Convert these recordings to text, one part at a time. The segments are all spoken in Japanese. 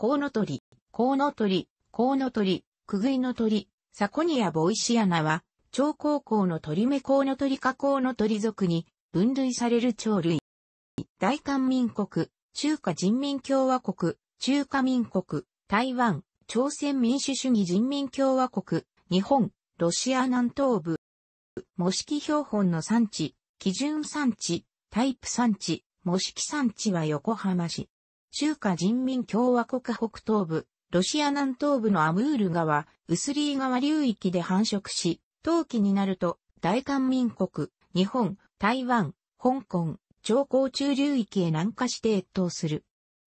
コウノトリ、コウノトリ、コウノトリ、クグイの鳥、サコニア・ボイシアナは、超高校の鳥目コウノトリ科コウノトリ属に分類される鳥類。大韓民国、中華人民共和国、中華民国、台湾、朝鮮民主主義人民共和国、日本、ロシア南東部。模式標本の産地、基準産地、タイプ産地、模式産地は横浜市。中華人民共和国北東部、ロシア南東部のアムール川、ウスリー川流域で繁殖し、冬季になると、大韓民国、日本、台湾、香港、朝貢中流域へ南下して越冬する。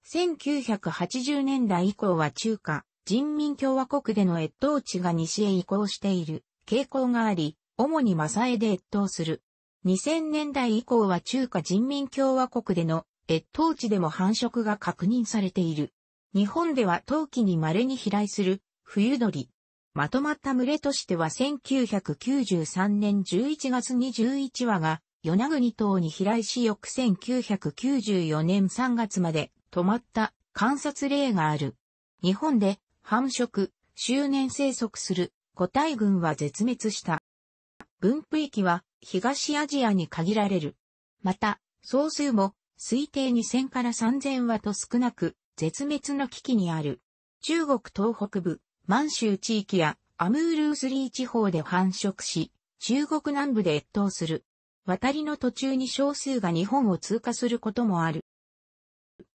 1980年代以降は中華、人民共和国での越冬地が西へ移行している傾向があり、主にマサエで越冬する。2000年代以降は中華人民共和国での越冬地でも繁殖が確認されている。日本では冬季に稀に飛来する冬鳥。まとまった群れとしては1993年11月21羽が与那国島に飛来し翌1994年3月まで止まった観察例がある。日本で繁殖、周年生息する個体群は絶滅した。分布域は東アジアに限られる。また、総数も推定2000から3000羽と少なく、絶滅の危機にある。中国東北部、満州地域やアムールースリー地方で繁殖し、中国南部で越冬する。渡りの途中に少数が日本を通過することもある。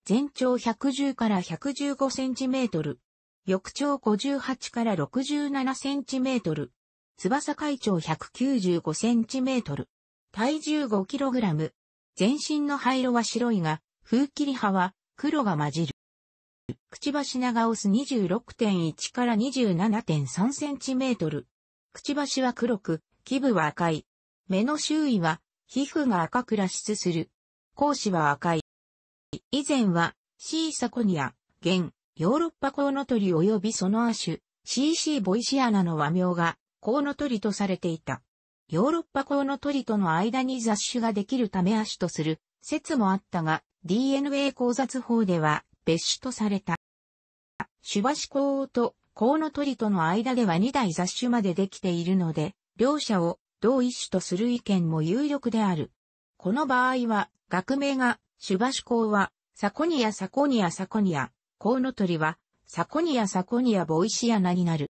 全長110から115センチメートル。翼長58から67センチメートル。翼海長195センチメートル。体重5キログラム。全身の灰色は白いが、風切り葉は黒が混じる。くちばし長オス26.1から27.3センチメートル。くちばしは黒く、基部は赤い。目の周囲は、皮膚が赤く脱出する。講師は赤い。以前は、シーサコニア、現、ヨーロッパコウノトリ及びその亜種、CC ボイシアナの和名が、コウノトリとされていた。ヨーロッパ公の鳥との間に雑種ができるため足とする説もあったが、DNA 考察法では別種とされた。シュバシコウと公の鳥との間では2代雑種までできているので、両者を同一種とする意見も有力である。この場合は、学名が、シュバシコウは、サコニアサコニアサコニア、コウノトリは、サコニアサコニアボイシアナになる。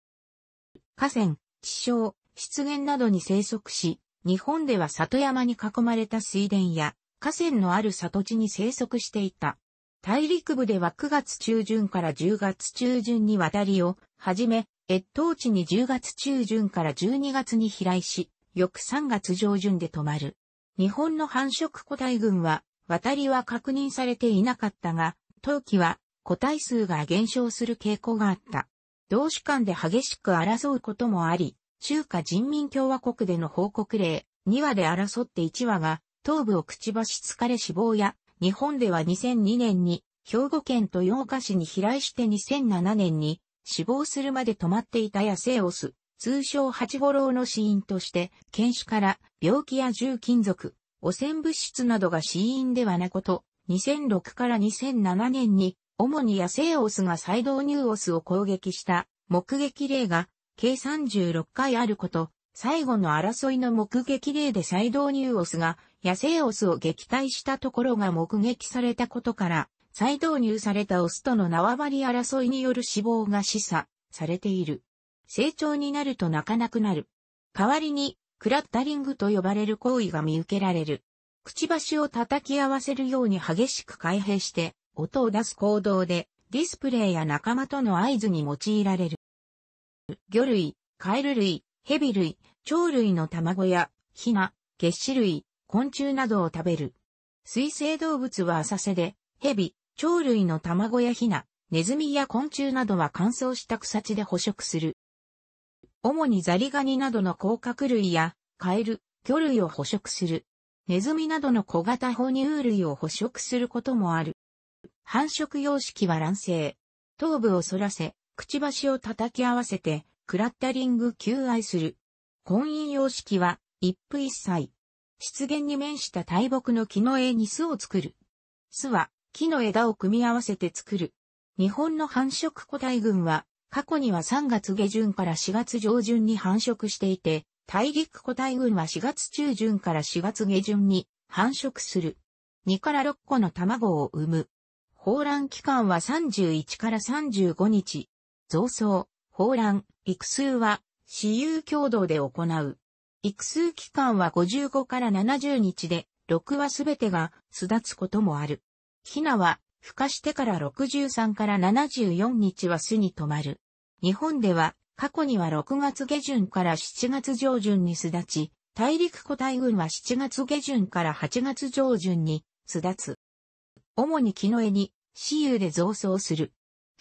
河川、地象、湿原などに生息し、日本では里山に囲まれた水田や河川のある里地に生息していた。大陸部では9月中旬から10月中旬に渡りをはじめ、越冬地に10月中旬から12月に飛来し、翌3月上旬で止まる。日本の繁殖個体群は、渡りは確認されていなかったが、冬季は個体数が減少する傾向があった。同種間で激しく争うこともあり、中華人民共和国での報告例、2話で争って1話が、頭部をくちばし疲れ死亡や、日本では2002年に、兵庫県と八岡市に飛来して2007年に、死亡するまで止まっていた野生オス、通称八五郎の死因として、犬視から病気や重金属、汚染物質などが死因ではなこと、2006から2007年に、主に野生オスが再導入オスを攻撃した目撃例が計36回あること、最後の争いの目撃例で再導入オスが野生オスを撃退したところが目撃されたことから、再導入されたオスとの縄張り争いによる死亡が示唆されている。成長になると泣かなくなる。代わりに、クラッタリングと呼ばれる行為が見受けられる。くちばしを叩き合わせるように激しく開閉して、音を出す行動で、ディスプレイや仲間との合図に用いられる。魚類、カエル類、ヘビ類、鳥類の卵や、ヒナ、月歯類、昆虫などを食べる。水生動物は浅瀬で、ヘビ、鳥類の卵やヒナ、ネズミや昆虫などは乾燥した草地で捕食する。主にザリガニなどの甲殻類や、カエル、魚類を捕食する。ネズミなどの小型哺乳類を捕食することもある。繁殖様式は卵生。頭部を反らせ、くちばしを叩き合わせて、クラッタリング求愛する。婚姻様式は、一夫一妻。湿原に面した大木の木の絵に巣を作る。巣は、木の枝を組み合わせて作る。日本の繁殖個体群は、過去には3月下旬から4月上旬に繁殖していて、大陸個体群は4月中旬から4月下旬に繁殖する。2から6個の卵を産む。放卵期間は31から35日。増送、放卵、育数は、私有共同で行う。育数期間は55から70日で、6はすべてが巣立つこともある。ヒナは、孵化してから63から74日は巣に止まる。日本では、過去には6月下旬から7月上旬に巣立ち、大陸古代群は7月下旬から8月上旬に巣立つ。主に木の絵に、私有で増送する。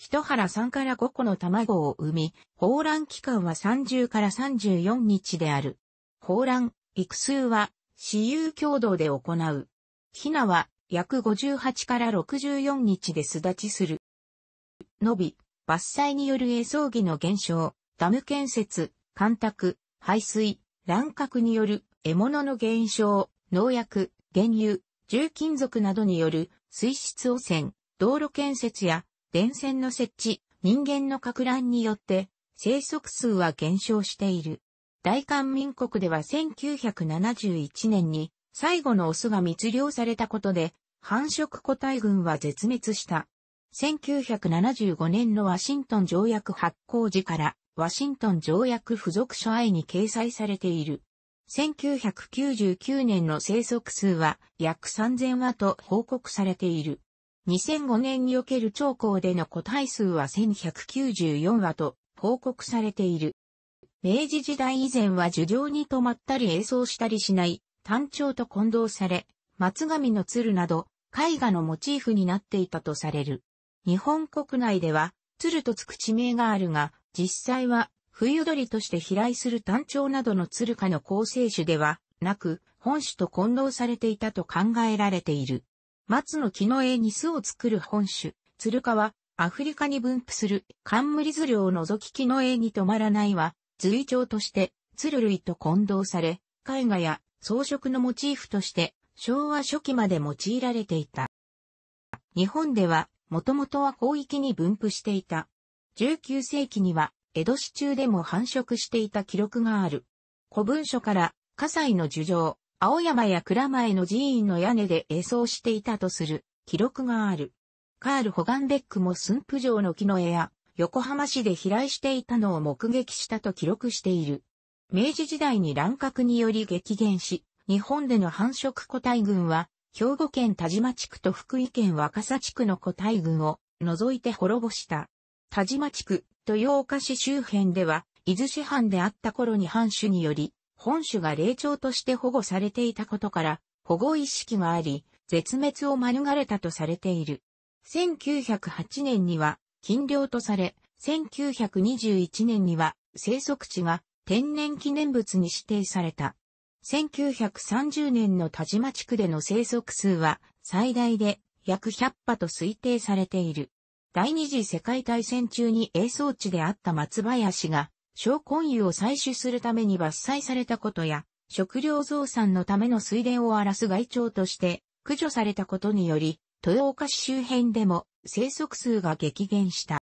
一腹3から5個の卵を産み、放卵期間は30から34日である。放卵、育数は、私有共同で行う。ヒナは、約58から64日で巣立ちする。伸び、伐採による営草儀の減少、ダム建設、干拓、排水、乱獲による獲物の減少、農薬、原油、重金属などによる水質汚染、道路建設や電線の設置、人間の拡乱によって、生息数は減少している。大韓民国では1971年に最後のオスが密漁されたことで繁殖個体群は絶滅した。1975年のワシントン条約発行時からワシントン条約付属書愛に掲載されている。1999年の生息数は約3000羽と報告されている。2005年における長江での個体数は1194羽と報告されている。明治時代以前は樹上に止まったり映像したりしない単調と混同され、松上の鶴など絵画のモチーフになっていたとされる。日本国内では鶴とつく地名があるが、実際は冬鳥として飛来する単調などの鶴科の構成種ではなく、本種と混同されていたと考えられている。松の木の絵に巣を作る本種、鶴ルは、アフリカに分布する、冠ズルを除き木の絵に止まらないは、随鳥として、鶴類と混同され、絵画や装飾のモチーフとして、昭和初期まで用いられていた。日本では、もともとは広域に分布していた。19世紀には、江戸市中でも繁殖していた記録がある。古文書から、火災の樹上、青山や蔵前の寺院の屋根で演奏していたとする記録がある。カール・ホガンベックも駿府城の木の絵や横浜市で飛来していたのを目撃したと記録している。明治時代に乱獲により激減し、日本での繁殖個体群は、兵庫県田島地区と福井県若狭地区の個体群を除いて滅ぼした。田島地区、豊岡市周辺では、伊豆市藩であった頃に藩主により、本種が霊長として保護されていたことから、保護意識があり、絶滅を免れたとされている。1908年には禁漁とされ、1921年には生息地が天然記念物に指定された。1930年の田島地区での生息数は最大で約100羽と推定されている。第二次世界大戦中に営装地であった松林が小根油を採取するために伐採されたことや、食料増産のための水田を荒らす害鳥として駆除されたことにより、豊岡市周辺でも生息数が激減した。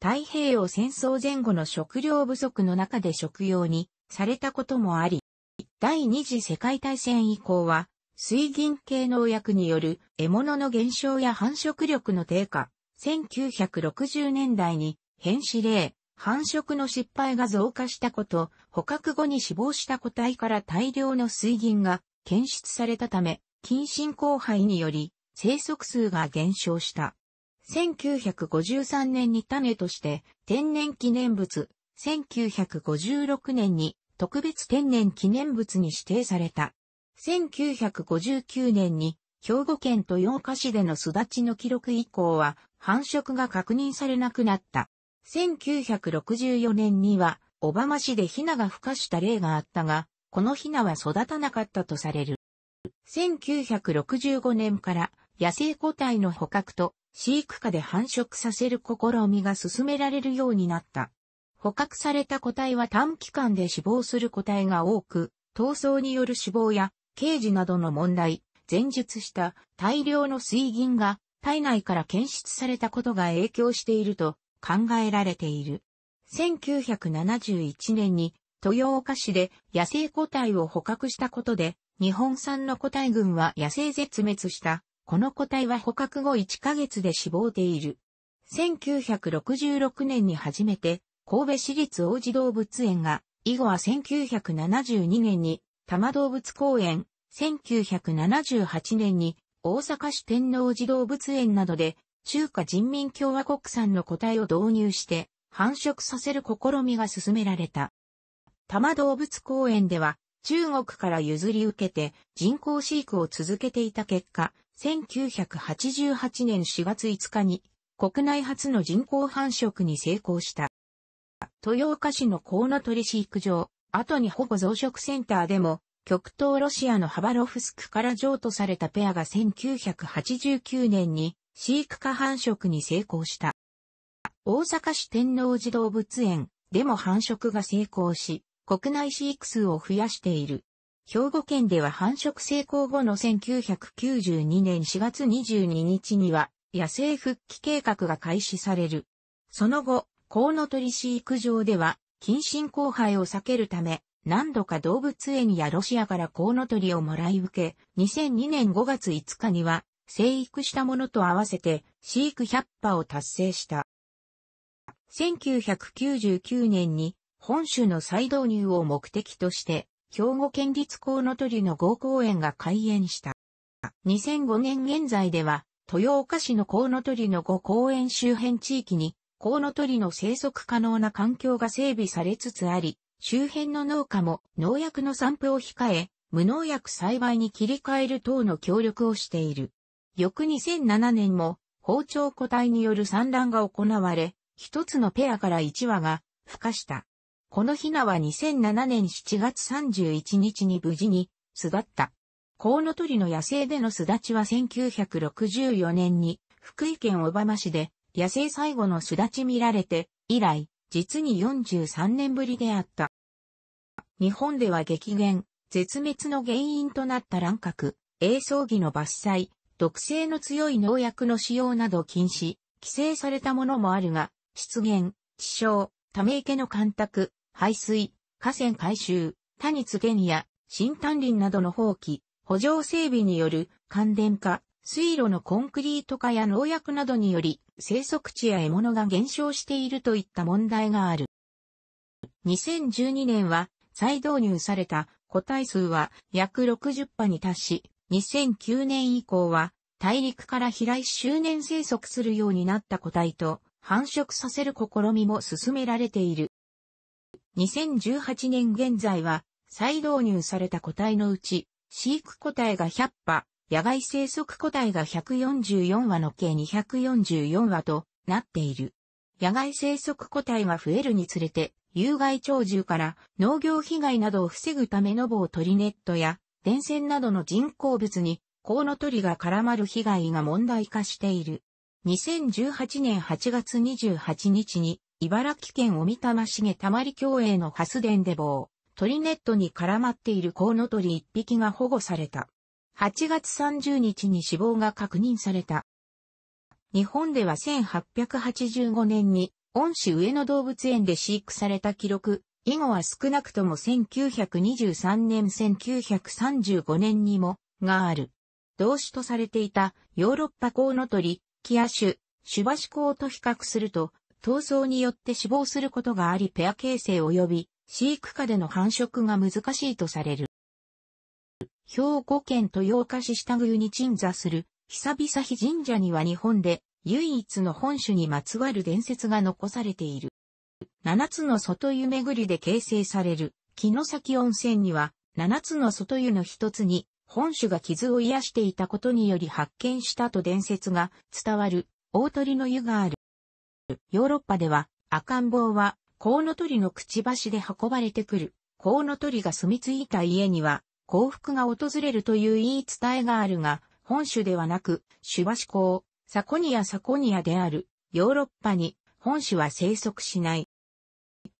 太平洋戦争前後の食料不足の中で食用にされたこともあり、第二次世界大戦以降は、水銀系農薬による獲物の減少や繁殖力の低下、1960年代に変死例、繁殖の失敗が増加したこと、捕獲後に死亡した個体から大量の水銀が検出されたため、近親交配により生息数が減少した。1953年に種として天然記念物、1956年に特別天然記念物に指定された。1959年に兵庫県豊岡市での育ちの記録以降は繁殖が確認されなくなった。1964年には、小浜市でヒナが孵化した例があったが、このヒナは育たなかったとされる。1965年から野生個体の捕獲と飼育下で繁殖させる試みが進められるようになった。捕獲された個体は短期間で死亡する個体が多く、闘争による死亡や刑事などの問題、前述した大量の水銀が体内から検出されたことが影響していると考えられている。1971年に豊岡市で野生個体を捕獲したことで、日本産の個体群は野生絶滅した。この個体は捕獲後1ヶ月で死亡でいる。1966年に初めて神戸市立王子動物園が、以後は1972年に多摩動物公園、1978年に大阪市天王寺動物園などで中華人民共和国産の個体を導入して繁殖させる試みが進められた。多摩動物公園では中国から譲り受けて人工飼育を続けていた結果、1988年4月5日に国内初の人工繁殖に成功した。豊岡市のコウノトリ飼育場、後に保護増殖センターでも、極東ロシアのハバロフスクから譲渡されたペアが1989年に飼育下繁殖に成功した。大阪市天王寺動物園でも繁殖が成功し、国内飼育数を増やしている。兵庫県では繁殖成功後の1992年4月22日には野生復帰計画が開始される。その後、コウノトリ飼育場では近親交配を避けるため何度か動物園やロシアからコウノトリをもらい受け、2002年5月5日には生育したものと合わせて飼育100羽を達成した。1999年に本州の再導入を目的として、兵庫県立高野鳥の合公園が開園した。2005年現在では、豊岡市のコウノトリの5公園周辺地域に、コウノトリの生息可能な環境が整備されつつあり、周辺の農家も農薬の散布を控え、無農薬栽培に切り替える等の協力をしている。翌2007年も、包丁個体による産卵が行われ、一つのペアから一羽が、孵化した。このヒナは2007年7月31日に無事に巣立った。コウノトリの野生での巣立ちは1964年に福井県小浜市で野生最後の巣立ち見られて以来実に43年ぶりであった。日本では激減、絶滅の原因となった乱獲、栄葬儀の伐採、毒性の強い農薬の使用など禁止、規制されたものもあるが、出現、地消、ため池の干拓、排水、河川改修、他立原や新丹林などの放棄、補助整備による乾電化、水路のコンクリート化や農薬などにより生息地や獲物が減少しているといった問題がある。2012年は再導入された個体数は約60羽に達し、2009年以降は、大陸から飛来周年生息するようになった個体と繁殖させる試みも進められている。2018年現在は再導入された個体のうち、飼育個体が100羽、野外生息個体が144羽の計244羽となっている。野外生息個体が増えるにつれて、有害鳥獣から農業被害などを防ぐための棒トリネットや電線などの人工物にコウノトリが絡まる被害が問題化している。2018年8月28日に茨城県小美玉市たまり共栄のハスデンで棒、鳥ネットに絡まっているコウノトリ1匹が保護された。8月30日に死亡が確認された。日本では1885年に、恩師上野動物園で飼育された記録、以後は少なくとも1923年1935年にも、がある。動詞とされていたヨーロッパ港の鳥、キア種、シュバシコウと比較すると、闘争によって死亡することがありペア形成及び飼育下での繁殖が難しいとされる。兵庫県豊岡市下具に鎮座する久々日神社には日本で唯一の本種にまつわる伝説が残されている。7つの外湯巡りで形成される、城崎温泉には、7つの外湯の一つに、本種が傷を癒していたことにより発見したと伝説が伝わる、大鳥の湯がある。ヨーロッパでは、赤ん坊は、コウノトリのくちばしで運ばれてくる、コウノトリが住み着いた家には、幸福が訪れるという言い伝えがあるが、本種ではなく、バシコウ、サコニアサコニアである、ヨーロッパに、本種は生息しない。